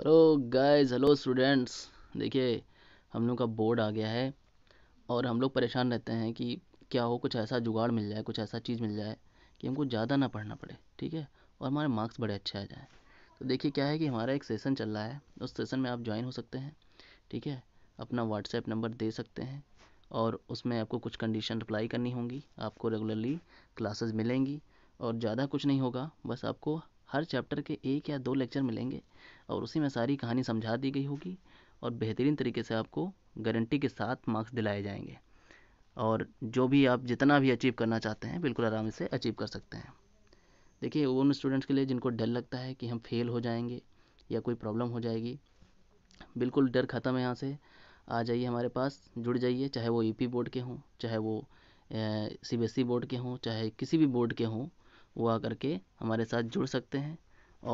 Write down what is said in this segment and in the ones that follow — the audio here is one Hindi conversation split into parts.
हेलो गाइस हेलो स्टूडेंट्स देखिए हम लोग का बोर्ड आ गया है और हम लोग परेशान रहते हैं कि क्या हो कुछ ऐसा जुगाड़ मिल जाए कुछ ऐसा चीज़ मिल जाए कि हमको ज़्यादा ना पढ़ना पड़े ठीक है और हमारे मार्क्स बड़े अच्छे आ जाएँ तो देखिए क्या है कि हमारा एक सेसन चल रहा है उस सेसन में आप ज्वाइन हो सकते हैं ठीक है अपना व्हाट्सएप नंबर दे सकते हैं और उसमें आपको कुछ कंडीशन अप्लाई करनी होंगी आपको रेगुलरली क्लासेस मिलेंगी और ज़्यादा कुछ नहीं होगा बस आपको हर चैप्टर के एक या दो लेक्चर मिलेंगे और उसी में सारी कहानी समझा दी गई होगी और बेहतरीन तरीके से आपको गारंटी के साथ मार्क्स दिलाए जाएंगे और जो भी आप जितना भी अचीव करना चाहते हैं बिल्कुल आराम से अचीव कर सकते हैं देखिए उन स्टूडेंट्स के लिए जिनको डर लगता है कि हम फेल हो जाएंगे या कोई प्रॉब्लम हो जाएगी बिल्कुल डर ख़त्म है यहाँ से आ जाइए हमारे पास जुड़ जाइए चाहे वो ईपी e बोर्ड के हों चाहे वो सी e बोर्ड के हों चाहे किसी भी बोर्ड के हों वो आकर के हमारे साथ जुड़ सकते हैं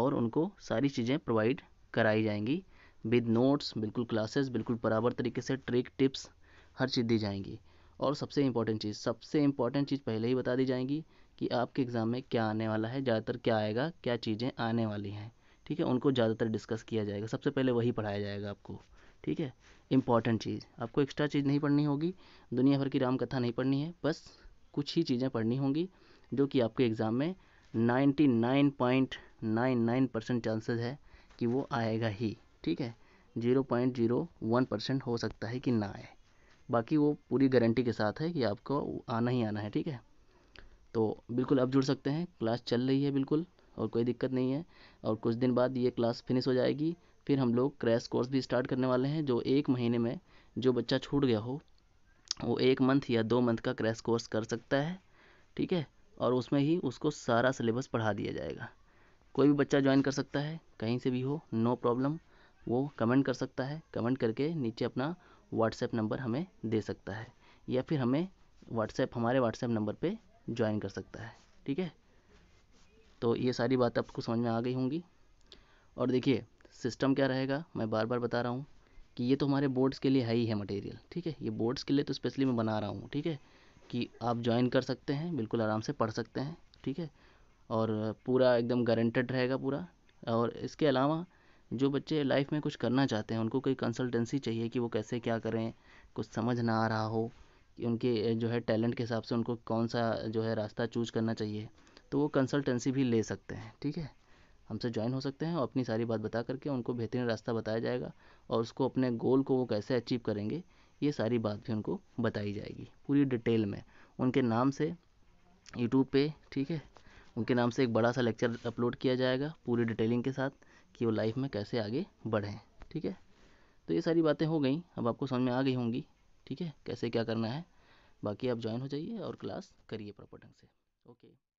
और उनको सारी चीज़ें प्रोवाइड कराई जाएंगी विद नोट्स बिल्कुल क्लासेस बिल्कुल बराबर तरीके से ट्रिक टिप्स हर चीज़ दी जाएंगी और सबसे इम्पॉर्टेंट चीज़ सबसे इम्पॉर्टेंट चीज़ पहले ही बता दी जाएंगी कि आपके एग्ज़ाम में क्या आने वाला है ज़्यादातर क्या आएगा क्या चीज़ें आने वाली हैं ठीक है उनको ज़्यादातर डिस्कस किया जाएगा सबसे पहले वही पढ़ाया जाएगा आपको ठीक है इंपॉर्टेंट चीज़ आपको एक्स्ट्रा चीज़ नहीं पढ़नी होगी दुनिया भर की रामकथा नहीं पढ़नी है बस कुछ ही चीज़ें पढ़नी होंगी जो कि आपके एग्ज़ाम में 99.99 परसेंट चांसेस है कि वो आएगा ही ठीक है 0.01 परसेंट हो सकता है कि ना आए बाकी वो पूरी गारंटी के साथ है कि आपको आना ही आना है ठीक है तो बिल्कुल आप जुड़ सकते हैं क्लास चल रही है बिल्कुल और कोई दिक्कत नहीं है और कुछ दिन बाद ये क्लास फिनिश हो जाएगी फिर हम लोग क्रैश कोर्स भी स्टार्ट करने वाले हैं जो एक महीने में जो बच्चा छूट गया हो वो एक मंथ या दो मंथ का क्रैश कोर्स कर सकता है ठीक है और उसमें ही उसको सारा सिलेबस पढ़ा दिया जाएगा कोई भी बच्चा ज्वाइन कर सकता है कहीं से भी हो नो प्रॉब्लम वो कमेंट कर सकता है कमेंट करके नीचे अपना व्हाट्सएप नंबर हमें दे सकता है या फिर हमें व्हाट्सएप हमारे व्हाट्सएप नंबर पे ज्वाइन कर सकता है ठीक है तो ये सारी बात आपको समझ में आ गई होंगी और देखिए सिस्टम क्या रहेगा मैं बार बार बता रहा हूँ कि ये तो हमारे बोर्ड्स के लिए है ही है मटेरियल ठीक है ये बोर्ड्स के लिए तो स्पेशली मैं बना रहा हूँ ठीक है कि आप ज्वाइन कर सकते हैं बिल्कुल आराम से पढ़ सकते हैं ठीक है और पूरा एकदम गारंटेड रहेगा पूरा और इसके अलावा जो बच्चे लाइफ में कुछ करना चाहते हैं उनको कोई कंसल्टेंसी चाहिए कि वो कैसे क्या करें कुछ समझ ना आ रहा हो कि उनके जो है टैलेंट के हिसाब से उनको कौन सा जो है रास्ता चूज करना चाहिए तो वो कंसल्टेंसी भी ले सकते हैं ठीक है हमसे ज्वाइन हो सकते हैं और अपनी सारी बात बता करके उनको बेहतरीन रास्ता बताया जाएगा और उसको अपने गोल को वो कैसे अचीव करेंगे ये सारी बात भी उनको बताई जाएगी पूरी डिटेल में उनके नाम से यूट्यूब पे ठीक है उनके नाम से एक बड़ा सा लेक्चर अपलोड किया जाएगा पूरी डिटेलिंग के साथ कि वो लाइफ में कैसे आगे बढ़ें ठीक है तो ये सारी बातें हो गई अब आपको समझ में आ गई होंगी ठीक है कैसे क्या करना है बाकी आप ज्वाइन हो जाइए और क्लास करिए प्रॉपर ढंग से ओके